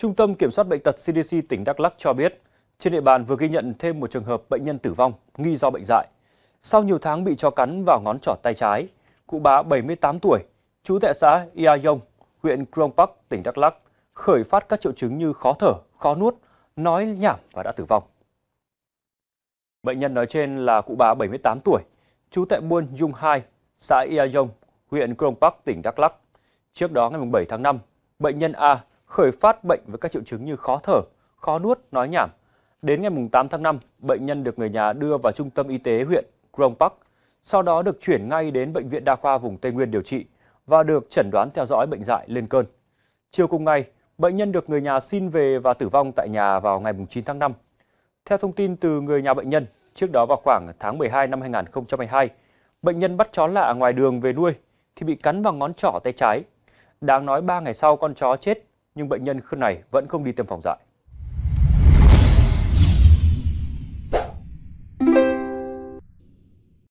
Trung tâm Kiểm soát Bệnh tật CDC tỉnh Đắk Lắc cho biết, trên địa bàn vừa ghi nhận thêm một trường hợp bệnh nhân tử vong nghi do bệnh dại. Sau nhiều tháng bị cho cắn vào ngón trỏ tay trái, cụ bà 78 tuổi, trú tại xã Ia Yong, huyện Krông Park, tỉnh Đắk Lắc, khởi phát các triệu chứng như khó thở, khó nuốt, nói nhảm và đã tử vong. Bệnh nhân nói trên là cụ bà 78 tuổi, trú tại Buôn Dung 2, xã Ia Yong, huyện Krông Park, tỉnh Đắk Lắc. Trước đó ngày 7 tháng 5, bệnh nhân A khởi phát bệnh với các triệu chứng như khó thở, khó nuốt, nói nhảm. Đến ngày 8 tháng 5, bệnh nhân được người nhà đưa vào trung tâm y tế huyện Krông Park, sau đó được chuyển ngay đến bệnh viện đa khoa vùng Tây Nguyên điều trị và được chẩn đoán theo dõi bệnh dại lên cơn. Chiều cùng ngày, bệnh nhân được người nhà xin về và tử vong tại nhà vào ngày 9 tháng 5. Theo thông tin từ người nhà bệnh nhân, trước đó vào khoảng tháng 12 năm 2022, bệnh nhân bắt chó lạ ngoài đường về nuôi thì bị cắn vào ngón trỏ tay trái. Đáng nói 3 ngày sau con chó chết nhưng bệnh nhân này vẫn không đi tiêm phòng dại